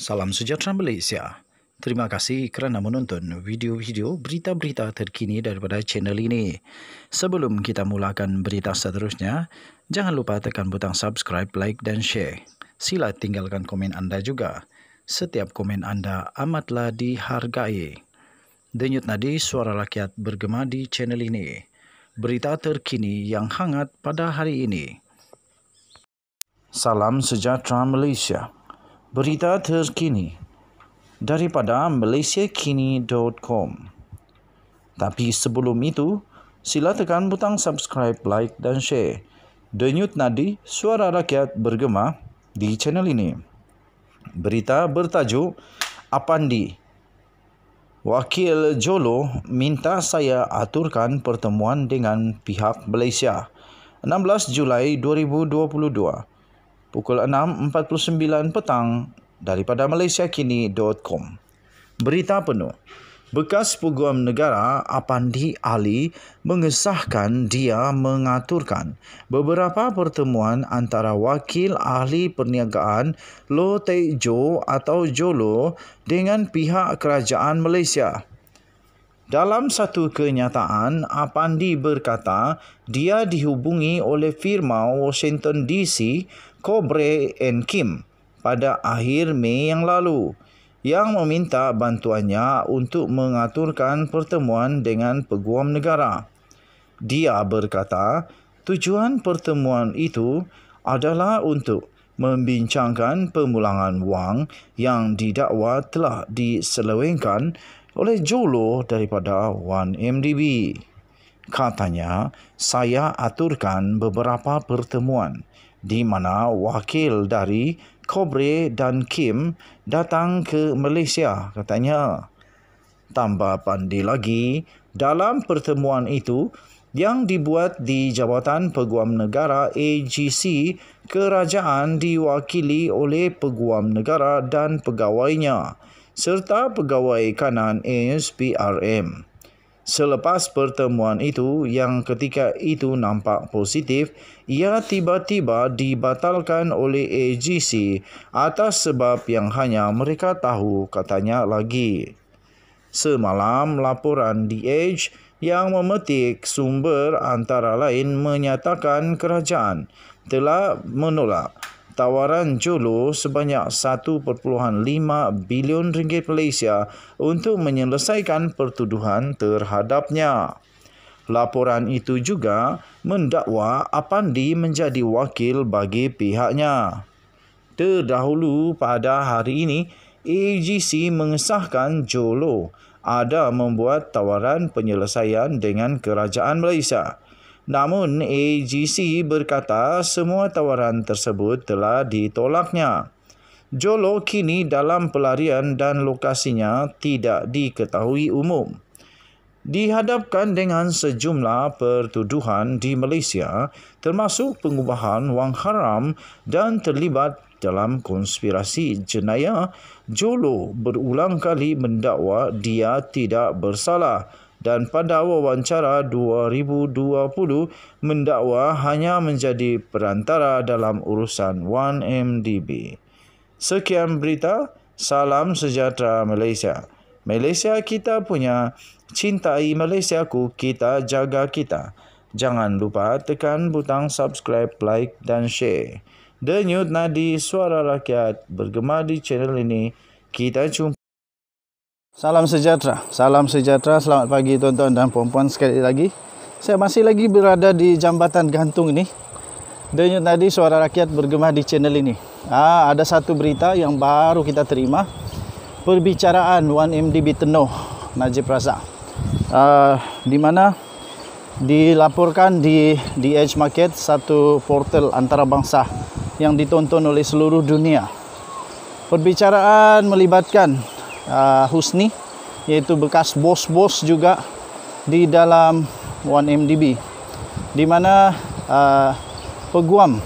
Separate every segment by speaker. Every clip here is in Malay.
Speaker 1: Salam sejahtera Malaysia. Terima kasih kerana menonton video-video berita-berita terkini daripada channel ini. Sebelum kita mulakan berita seterusnya, jangan lupa tekan butang subscribe, like dan share. Sila tinggalkan komen anda juga. Setiap komen anda amatlah dihargai. Denyut nadi suara rakyat bergema di channel ini. Berita terkini yang hangat pada hari ini. Salam sejahtera Malaysia. Berita terkini daripada malaysiakini.com. Tapi sebelum itu, sila tekan butang subscribe, like dan share. Denyut nadi suara rakyat bergema di channel ini. Berita bertajuk Apandi. Wakil Jolo minta saya aturkan pertemuan dengan pihak Malaysia. 16 Julai 2022 pukul 6.49 petang daripada malaysiakini.com. Berita penuh. Bekas Peguam Negara Apandi Ali mengesahkan dia mengaturkan beberapa pertemuan antara Wakil Ahli Perniagaan Lo Tae Jo atau Jolo dengan pihak kerajaan Malaysia. Dalam satu kenyataan, Apandi berkata dia dihubungi oleh firma Washington DC Cobre and Kim pada akhir Mei yang lalu yang meminta bantuannya untuk mengaturkan pertemuan dengan peguam negara. Dia berkata, tujuan pertemuan itu adalah untuk membincangkan pemulangan wang yang didakwa telah diselewengkan oleh Jolo daripada 1MDB. Katanya, saya aturkan beberapa pertemuan di mana wakil dari Kobre dan Kim datang ke Malaysia, katanya. Tambah pandi lagi, dalam pertemuan itu yang dibuat di Jabatan Peguam Negara AGC, kerajaan diwakili oleh Peguam Negara dan pegawainya serta pegawai kanan ASPRM. Selepas pertemuan itu yang ketika itu nampak positif, ia tiba-tiba dibatalkan oleh AGC atas sebab yang hanya mereka tahu katanya lagi. Semalam laporan di Edge yang memetik sumber antara lain menyatakan kerajaan telah menolak tawaran Jolo sebanyak 1.5 bilion ringgit Malaysia untuk menyelesaikan pertuduhan terhadapnya. Laporan itu juga mendakwa Apandi menjadi wakil bagi pihaknya. Terdahulu pada hari ini, AGC mengesahkan Jolo ada membuat tawaran penyelesaian dengan kerajaan Malaysia. Namun AGC berkata semua tawaran tersebut telah ditolaknya. Jolo kini dalam pelarian dan lokasinya tidak diketahui umum. Dihadapkan dengan sejumlah pertuduhan di Malaysia termasuk pengubahan wang haram dan terlibat dalam konspirasi jenayah, Jolo berulang kali mendakwa dia tidak bersalah dan pada wawancara 2020 mendakwa hanya menjadi perantara dalam urusan 1MDB. Sekian berita, salam sejahtera Malaysia. Malaysia kita punya, cintai Malaysia ku, kita jaga kita. Jangan lupa tekan butang subscribe, like dan share. Denyut nadi suara rakyat bergema di channel ini. Kita jumpa. Salam sejahtera. Salam sejahtera. Selamat pagi tuan-tuan dan puan-puan sekali lagi. Saya masih lagi berada di jambatan gantung ini. Dan tadi suara rakyat bergema di channel ini. Ah, ada satu berita yang baru kita terima. Perbicaraan 1MDB Tenoh Najib Razak. Ah, di mana dilaporkan di di Edge Market satu portal antarabangsa yang ditonton oleh seluruh dunia. Perbicaraan melibatkan uh, Husni yaitu bekas bos-bos juga di dalam 1MDB di mana uh, peguam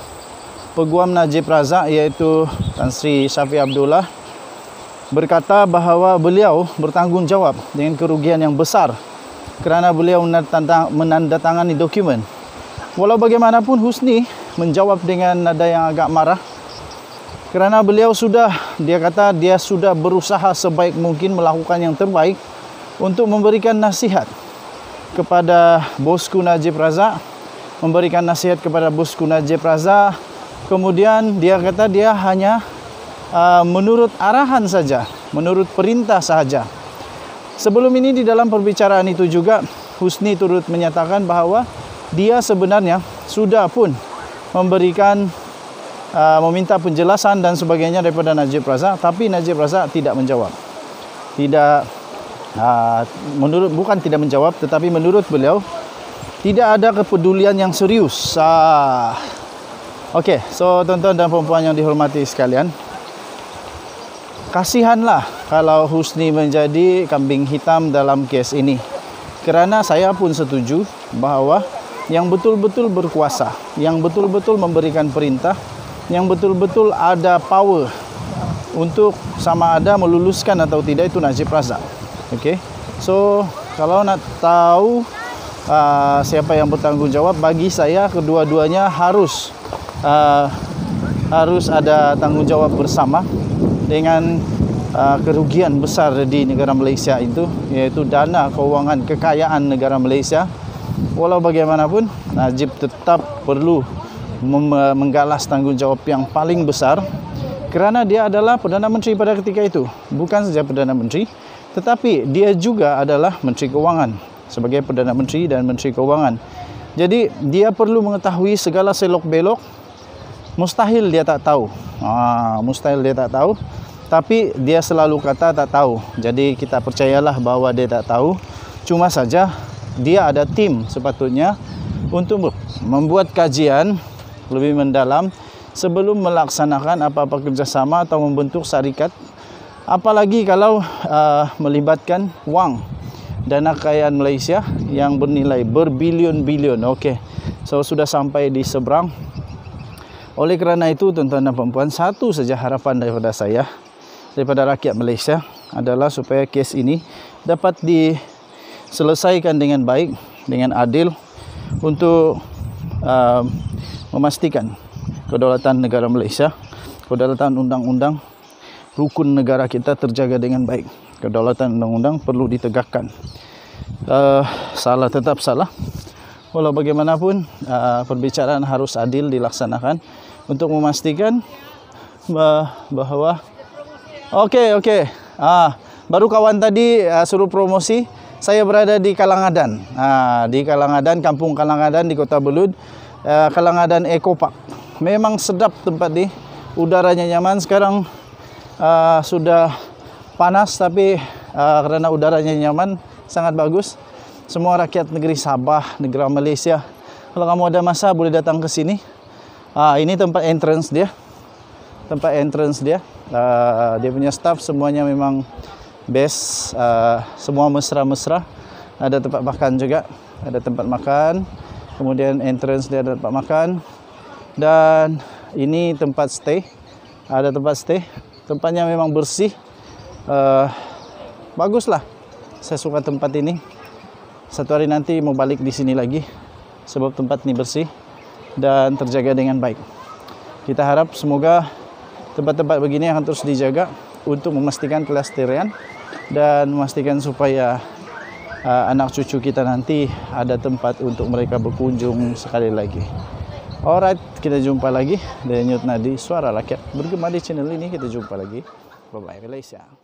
Speaker 1: peguam Najib Razak yaitu Tan Sri Syafiq Abdullah berkata bahawa beliau bertanggungjawab dengan kerugian yang besar kerana beliau menandatangani dokumen walau bagaimanapun Husni menjawab dengan nada yang agak marah kerana beliau sudah dia kata dia sudah berusaha sebaik mungkin melakukan yang terbaik untuk memberikan nasihat kepada bosku Najib Razak memberikan nasihat kepada bosku Najib Razak kemudian dia kata dia hanya uh, menurut arahan saja menurut perintah saja sebelum ini di dalam perbicaraan itu juga Husni turut menyatakan bahawa dia sebenarnya sudah pun memberikan Ah, meminta penjelasan dan sebagainya daripada Najib Razak tapi Najib Razak tidak menjawab. Tidak uh, menurut bukan tidak menjawab tetapi menurut beliau tidak ada kepedulian yang serius. Uh, Okey, so tuan-tuan dan puan-puan yang dihormati sekalian. Kasihanlah kalau Husni menjadi kambing hitam dalam kes ini. Kerana saya pun setuju bahawa yang betul-betul berkuasa, yang betul-betul memberikan perintah yang betul-betul ada power untuk sama ada meluluskan atau tidak itu Najib Razak. okay? So, kalau nak tahu uh, siapa yang bertanggung jawab bagi saya kedua-duanya harus uh, harus ada tanggung jawab bersama dengan uh, kerugian besar di negara Malaysia itu yaitu dana keuangan kekayaan negara Malaysia. Walau bagaimanapun Najib tetap perlu menggalas tanggungjawab yang paling besar kerana dia adalah Perdana Menteri pada ketika itu. Bukan saja Perdana Menteri, tetapi dia juga adalah Menteri Keuangan sebagai Perdana Menteri dan Menteri Keuangan. Jadi dia perlu mengetahui segala selok belok. Mustahil dia tak tahu. Ah, mustahil dia tak tahu. Tapi dia selalu kata tak tahu. Jadi kita percayalah bahawa dia tak tahu. Cuma saja dia ada tim sepatutnya untuk membuat kajian lebih mendalam sebelum melaksanakan apa-apa kerjasama atau membentuk syarikat apalagi kalau uh, melibatkan wang dana kekayaan Malaysia yang bernilai berbilion-bilion oke okay. so sudah sampai di seberang oleh kerana itu tuan-tuan dan puan-puan satu saja harapan daripada saya daripada rakyat Malaysia adalah supaya kes ini dapat diselesaikan dengan baik dengan adil untuk uh, memastikan kedaulatan negara Malaysia, kedaulatan undang-undang, rukun negara kita terjaga dengan baik. Kedaulatan undang-undang perlu ditegakkan. Uh, salah tetap salah. Walau bagaimanapun, uh, perbicaraan harus adil dilaksanakan untuk memastikan eh, bahwa oke okay, oke okay. ah baru kawan tadi uh, suruh promosi saya berada di Kalangadan ah di Kalangadan kampung Kalangadan di Kota Belud Eh, Kalanga dan Eco Park. Memang sedap tempat ni. Udaranya nyaman. Sekarang uh, sudah panas tapi uh, eh, karena udaranya nyaman sangat bagus. Semua rakyat negeri Sabah, negara Malaysia. Kalau kamu ada masa boleh datang ke sini. Uh, ini tempat entrance dia. Tempat entrance dia. Uh, dia punya staff semuanya memang best. Uh, semua mesra-mesra. Ada tempat makan juga. Ada tempat makan kemudian entrance dia ada tempat makan dan ini tempat stay ada tempat stay tempatnya memang bersih uh, baguslah saya suka tempat ini satu hari nanti mau balik di sini lagi sebab tempat ini bersih dan terjaga dengan baik kita harap semoga tempat-tempat begini akan terus dijaga untuk memastikan kelas kelestarian dan memastikan supaya uh, anak cucu kita nanti ada tempat untuk mereka berkunjung sekali lagi. Alright, kita jumpa lagi. Denyut Nadi, Suara Rakyat. Bergema di channel ini, kita jumpa lagi. Bye-bye, Malaysia. -bye.